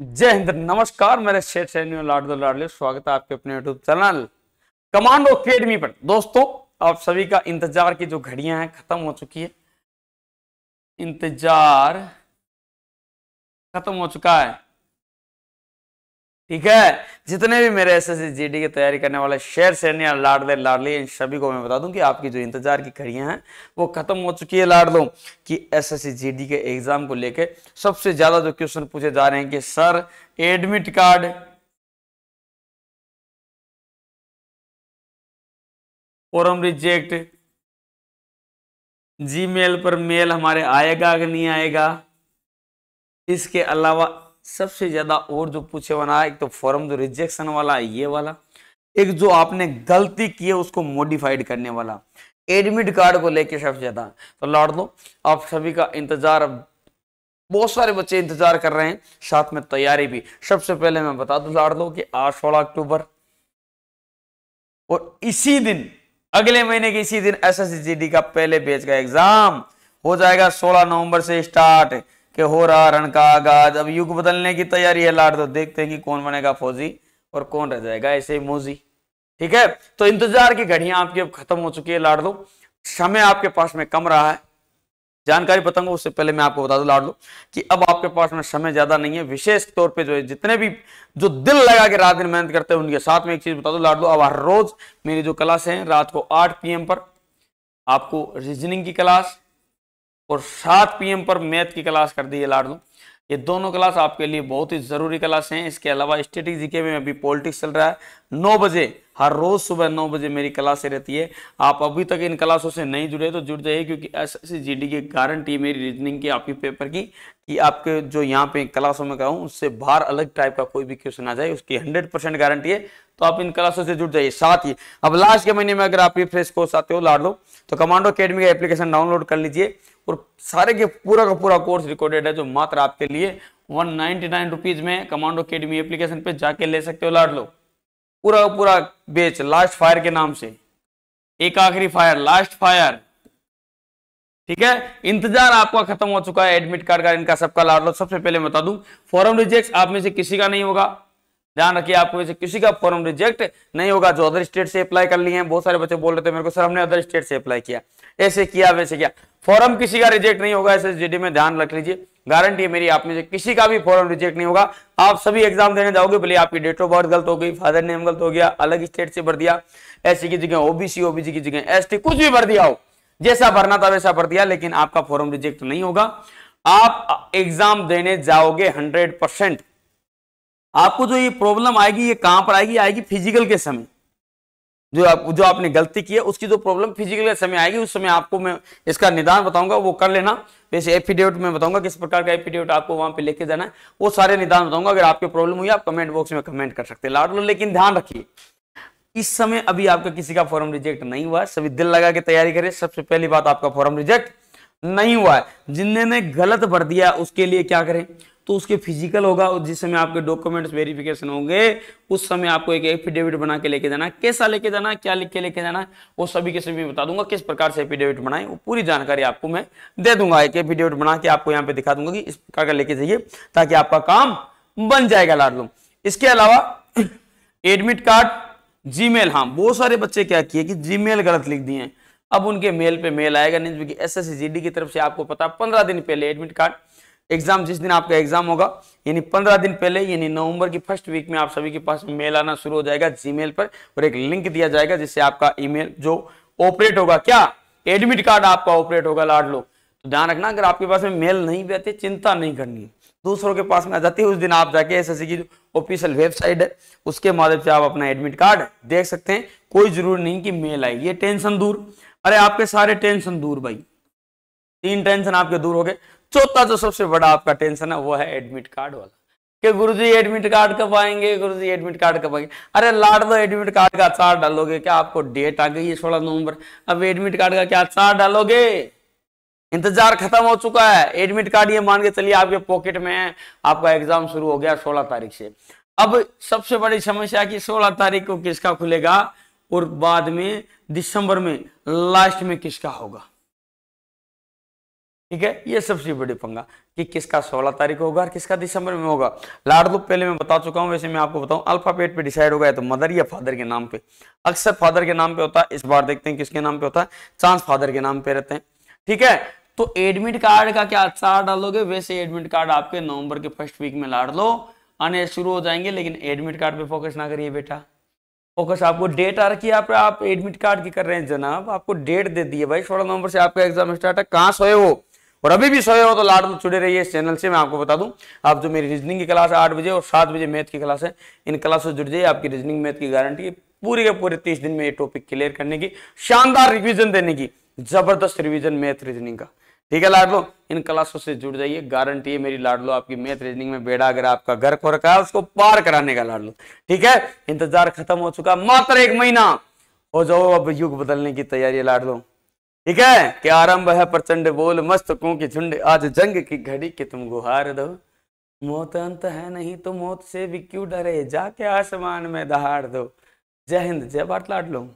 जय हिंद नमस्कार मेरे शेठ सैन्य लाडो लाडले स्वागत है आपके अपने यूट्यूब चैनल कमांडो अकेडमी पर दोस्तों आप सभी का इंतजार की जो घड़ियां हैं खत्म हो चुकी है इंतजार खत्म हो चुका है ठीक है जितने भी मेरे एस एस जीडी की तैयारी करने वाले शेर शेरनिया लाडले लाडली इन सभी को मैं बता दूं कि आपकी जो इंतजार की घड़ियां हैं वो खत्म हो चुकी है लाडलो कि एस एस जीडी के एग्जाम को लेके सबसे ज्यादा जो क्वेश्चन पूछे जा रहे हैं कि sir admit card form reject जी पर मेल हमारे आएगा कि नहीं आएगा इसके अलावा सबसे ज्यादा और जो पूछे बना एक तो फॉर्म जो रिजेक्शन वाला है ये वाला एक जो आपने गलती की है उसको मॉडिफाइड करने वाला एडमिट कार्ड को लेके सबसे ज्यादा तो लौट दो आप सभी का इंतजार बहुत सारे बच्चे इंतजार कर रहे हैं साथ में तैयारी भी सबसे पहले मैं बता दू लाड़ दो कि आज सोलह अक्टूबर और इसी दिन अगले महीने के इसी दिन एस एस का पहले बेच का एग्जाम हो जाएगा सोलह नवंबर से स्टार्ट कि हो रहा रण का आगाज अब युग बदलने की तैयारी है लाड तो देखते हैं कि कौन बनेगा फौजी और कौन रह जाएगा ऐसे मोजी ठीक है तो इंतजार की घड़ियां आपकी अब खत्म हो चुकी है लाड दो तो समय आपके पास में कम रहा है जानकारी बताऊंगा उससे पहले मैं आपको बता दूं लाडलो तो कि अब आपके पास में समय ज्यादा नहीं है विशेष तौर पे जो है जितने भी जो दिल लगा के रात दिन मेहनत करते हैं उनके साथ में एक चीज बता दूं लाडलो तो अब हर रोज मेरी जो क्लास है रात को आठ पीएम पर आपको रीजनिंग की क्लास और सात पीएम पर मैथ की क्लास कर दी है लाड़ लू ये दोनों क्लास आपके लिए बहुत ही ज़रूरी क्लास हैं इसके अलावा स्टेटिक जीके में अभी पॉलिटिक्स चल रहा है नौ बजे हर रोज़ सुबह नौ बजे मेरी क्लासें रहती है आप अभी तक इन क्लासों से नहीं जुड़े तो जुड़ जाइए क्योंकि S S C G D की गारंटी मेरी रीजनिंग की आपकी पेपर की कि आपके जो यहाँ पे क्लासों में कहा उससे बाहर अलग टाइप का कोई भी क्वेश्चन आ जाए उसकी हंड्रेड परसेंट गारंटी है तो आप इन क्लासों से जुड़ जाइए साथ ही अब लास्ट के महीने में अगर आप ये फ्रेश कोर्स आते हो लाड लो तो कमांडो अकेडमी का एप्लीकेशन डाउनलोड कर लीजिए और सारे के पूरा का पूरा कोर्स रिकॉर्डेड है जो मात्र आपके लिए वन नाइनटी में कमांडो अकेडमी एप्लीकेशन पे जाके ले सकते हो लाड लो पूरा पूरा बेच लास्ट फायर के नाम से एक आखिरी फायर लास्ट फायर ठीक है इंतजार आपका खत्म हो चुका है एडमिट कार्ड का इनका सबका लाड लो सबसे पहले बता दूं फॉरम रिजेक्ट आप में से किसी का नहीं होगा ध्यान रखिए आपको वैसे किसी का फॉर्म रिजेक्ट नहीं होगा जो अदर स्टेट से अप्लाई कर लिए हैं बहुत सारे बच्चे बोल रहे थे मेरे को सर हमने अदर स्टेट से अप्लाई किया ऐसे किया वैसे किया फॉर्म किसी का रिजेक्ट नहीं होगा ऐसे जीडी में ध्यान रख लीजिए गारंटी है मेरी आप में से किसी का भी फॉर्म रिजेक्ट नहीं होगा आप सभी एग्जाम देने जाओगे भले आपकी डेट ऑफ बर्थ गलत हो गई फादर नेम गलत हो गया अलग स्टेट से भर दिया एससी की जगह ओबीसी ओबीसी की जगह एसटी कुछ भी भर दिया हो जैसा भरना था वैसा भर दिया लेकिन आपका फॉर्म रिजेक्ट नहीं होगा आप एग्जाम देने जाओगे हंड्रेड परसेंट आपको जो ये प्रॉब्लम आएगी ये कहां पर आएगी आएगी फिजिकल के समय जो आप जो आपने गलती की है उसकी जो प्रॉब्लम फिजिकल के समय आएगी उस समय आपको मैं इसका निदान बताऊंगा वो कर लेना वैसे एफिडेविट में बताऊंगा किस प्रकार का एफिडेविट आपको वहां पे लेके जाना है वो सारे निदान बताऊंगा अगर आपके प्रॉब्लम हुई आप कमेंट बॉक्स में कमेंट कर सकते हैं लाड लो लेकिन ध्यान रखिए इस समय अभी आपका किसी का फॉर्म रिजेक्ट नहीं हुआ सभी दिल लगा के तैयारी करें सबसे पहली बात आपका फॉर्म रिजेक्ट नहीं हुआ है जिनने गलत भर दिया उसके लिए क्या करें तो उसके फिजिकल होगा जिस समय आपके डॉक्यूमेंट्स वेरिफिकेशन होंगे उस समय आपको एक एफिडेविट बना के लेके जाना कैसा लेके जाना क्या लिख के लेके जाना वो सभी के सभी बता दूंगा किस प्रकार से एफिडेविट बनाए वो पूरी जानकारी आपको मैं दे दूंगा एक एफिडेविट बना के आपको यहाँ पे दिखा दूंगा कि इस प्रकार का लेके जाइए ताकि आपका काम बन जाएगा लाडलो इसके अलावा एडमिट कार्ड जीमेल हाँ बहुत सारे बच्चे क्या किए कि जीमेल गलत लिख दिए अब उनके मेल पे मेल आएगा नहीं एस तो एस की तरफ से आपको पता पंद्रह दिन पहले एडमिट कार्ड एग्जाम जिस दिन आपका एग्जाम होगा यानी पंद्रह दिन पहले यानी नवंबर की फर्स्ट वीक में आप सभी के पास मेल आना शुरू हो जाएगा जीमेल पर और एक लिंक दिया जाएगा जिससे आपका ईमेल जो ऑपरेट होगा क्या एडमिट कार्ड आपका ऑपरेट होगा लाड लो तो ध्यान रखना अगर आपके पास में मेल नहीं भी चिंता नहीं करनी है दूसरों के पास में आ जाती है उस दिन आप जाके एस की जो ऑफिशियल वेबसाइट है उसके माध्यम से आप अपना एडमिट कार्ड देख सकते हैं कोई जरूरी नहीं कि मेल आए ये टेंशन दूर अरे आपके सारे टेंशन दूर भाई तीन टेंशन आपके दूर हो गए चौथा जो सबसे बड़ा आपका टेंशन है वो है एडमिट कार्ड वाला कि गुरुजी एडमिट कार्ड कब आएंगे गुरुजी एडमिट कार्ड कब आएंगे अरे लाड दो एडमिट कार्ड का चार डालोगे क्या आपको डेट आ गई है सोलह नवंबर अब एडमिट कार्ड का क्या चार डालोगे इंतजार खत्म हो चुका है एडमिट कार्ड ये मान के चलिए आपके पॉकेट में है आपका एग्जाम शुरू हो गया सोलह तारीख से अब सबसे बड़ी समस्या की सोलह तारीख को किसका खुलेगा और बाद में दिसंबर में लास्ट में किसका होगा ठीक है ये सबसे बड़ी पंगा कि किसका 16 तारीख होगा और किसका दिसंबर में होगा लाड तो पहले मैं बता चुका हूँ वैसे मैं आपको बताऊँ अल्फाबेट पे डिसाइड होगा तो मदर या फादर के नाम पे अक्सर फादर के नाम पे होता है इस बार देखते हैं किसके नाम पे होता है चांस फादर के नाम पे रहते हैं ठीक है तो एडमिट कार्ड का क्या चार डालोगे वैसे एडमिट कार्ड आपके नवंबर के फर्स्ट वीक में लाड लो आने शुरू हो जाएंगे लेकिन एडमिट कार्ड पे फोकस ना करिए बेटा फोकस आपको डेट आ रखी है आप, एडमिट कार्ड की कर रहे हैं जनाब आपको डेट दे दिए भाई सोलह नवंबर से आपका एग्जाम स्टार्ट है कहाँ सोए हो और अभी भी सोए हो तो लाड में जुड़े रहिए इस चैनल से मैं आपको बता दूं आप जो मेरी रीजनिंग की क्लास है आठ बजे और सात बजे मैथ की क्लास है इन क्लास से जुड़ जाइए आपकी रीजनिंग मैथ की गारंटी है पूरे के पूरे तीस दिन में ये टॉपिक क्लियर करने की शानदार रिविजन देने की जबरदस्त रिविजन मैथ रीजनिंग का ठीक है लाडलो इन क्लासों से जुड़ जाइए गारंटी है मेरी लाडलो आपकी मैथ रीजनिंग में बेड़ा अगर आपका घर को रखा है उसको पार कराने का लाडलो ठीक है इंतजार खत्म हो चुका मात्र एक महीना हो जाओ अब युग बदलने की तैयारी लाडलो ठीक है क्या आरंभ है प्रचंड बोल मस्तकों की झुंड आज जंग की घड़ी के तुम गुहार दो मौत अंत है नहीं तो मौत से भी क्यों डरे जाके आसमान में दहाड़ दो जय हिंद जय भारत लाड लो